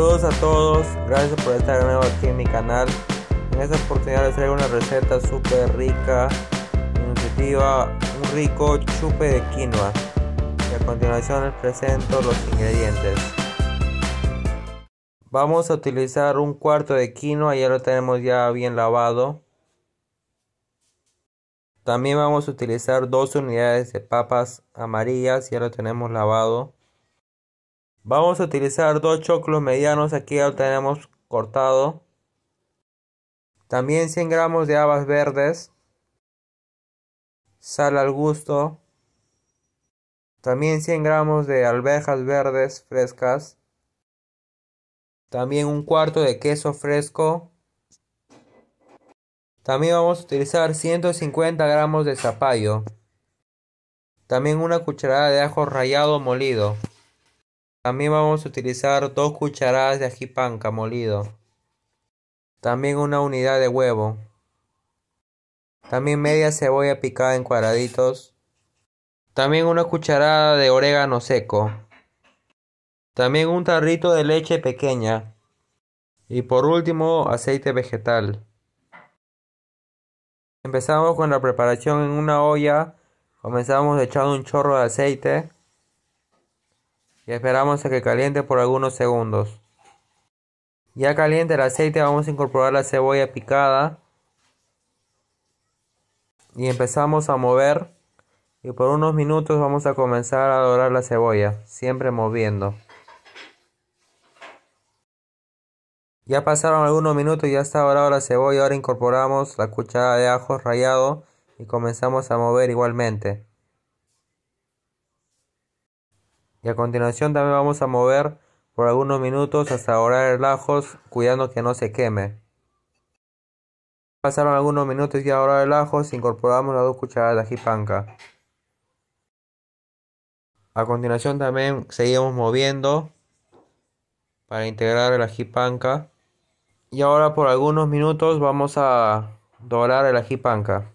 Saludos a todos, gracias por estar de nuevo aquí en mi canal. En esta oportunidad les traigo una receta súper rica nutritiva, un rico chupe de quinoa. Y a continuación les presento los ingredientes. Vamos a utilizar un cuarto de quinoa, ya lo tenemos ya bien lavado. También vamos a utilizar dos unidades de papas amarillas, ya lo tenemos lavado. Vamos a utilizar dos choclos medianos, aquí ya lo tenemos cortado. También 100 gramos de habas verdes. Sal al gusto. También 100 gramos de alvejas verdes frescas. También un cuarto de queso fresco. También vamos a utilizar 150 gramos de zapallo. También una cucharada de ajo rallado molido. También vamos a utilizar dos cucharadas de ají panca molido. También una unidad de huevo. También media cebolla picada en cuadraditos. También una cucharada de orégano seco. También un tarrito de leche pequeña. Y por último, aceite vegetal. Empezamos con la preparación en una olla. Comenzamos echando un chorro de aceite y esperamos a que caliente por algunos segundos. Ya caliente el aceite vamos a incorporar la cebolla picada y empezamos a mover y por unos minutos vamos a comenzar a dorar la cebolla, siempre moviendo. Ya pasaron algunos minutos y ya está dorada la cebolla, ahora incorporamos la cuchara de ajo rallado y comenzamos a mover igualmente. Y a continuación también vamos a mover por algunos minutos hasta dorar el ajos, cuidando que no se queme. Pasaron algunos minutos y ahora el ajos incorporamos las dos cucharadas de ají panca. A continuación también seguimos moviendo para integrar el ají panca. Y ahora por algunos minutos vamos a doblar el ají panca.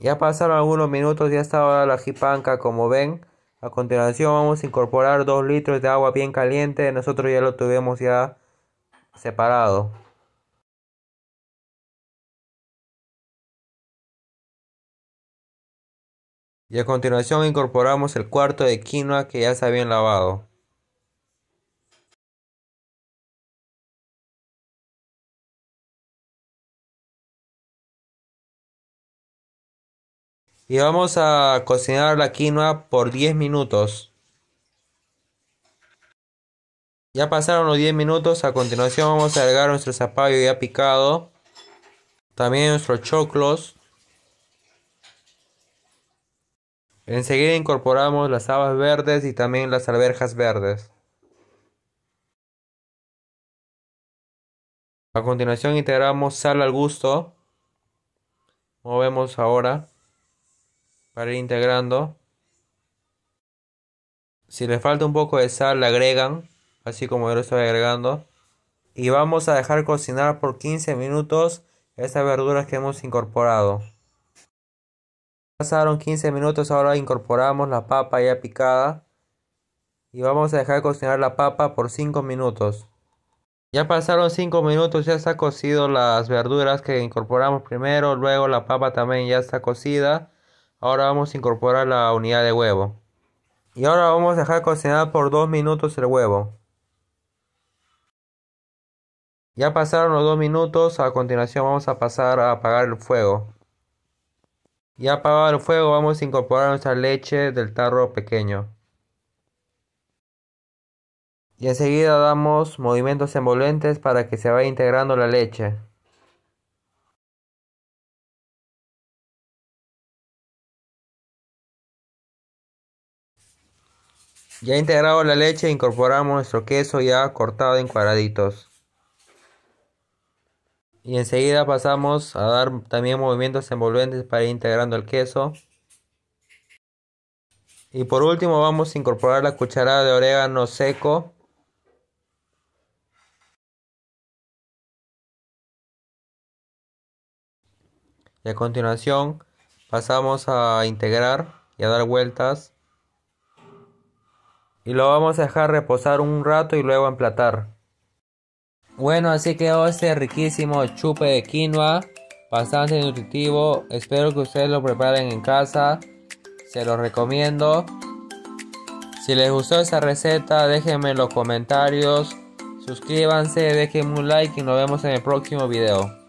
Ya pasaron algunos minutos ya está ahora la jipanca, como ven. A continuación vamos a incorporar 2 litros de agua bien caliente. Nosotros ya lo tuvimos ya separado. Y a continuación incorporamos el cuarto de quinoa que ya se había lavado. Y vamos a cocinar la quinoa por 10 minutos. Ya pasaron los 10 minutos, a continuación vamos a agregar nuestro zapallo ya picado. También nuestros choclos. Enseguida incorporamos las habas verdes y también las alberjas verdes. A continuación integramos sal al gusto. Movemos ahora para ir integrando. Si le falta un poco de sal, le agregan, así como yo lo estoy agregando. Y vamos a dejar cocinar por 15 minutos estas verduras que hemos incorporado. Pasaron 15 minutos, ahora incorporamos la papa ya picada. Y vamos a dejar cocinar la papa por 5 minutos. Ya pasaron 5 minutos, ya está cocido las verduras que incorporamos primero, luego la papa también ya está cocida. Ahora vamos a incorporar la unidad de huevo. Y ahora vamos a dejar cocinar por 2 minutos el huevo. Ya pasaron los 2 minutos, a continuación vamos a pasar a apagar el fuego. Ya apagado el fuego vamos a incorporar nuestra leche del tarro pequeño. Y enseguida damos movimientos envolventes para que se vaya integrando la leche. Ya integrado la leche, incorporamos nuestro queso ya cortado en cuadraditos. Y enseguida pasamos a dar también movimientos envolventes para ir integrando el queso. Y por último vamos a incorporar la cucharada de orégano seco. Y a continuación pasamos a integrar y a dar vueltas y lo vamos a dejar reposar un rato y luego emplatar. Bueno, así quedó este riquísimo chupe de quinoa, bastante nutritivo. Espero que ustedes lo preparen en casa, se lo recomiendo. Si les gustó esta receta, déjenme en los comentarios, suscríbanse, dejen un like y nos vemos en el próximo video.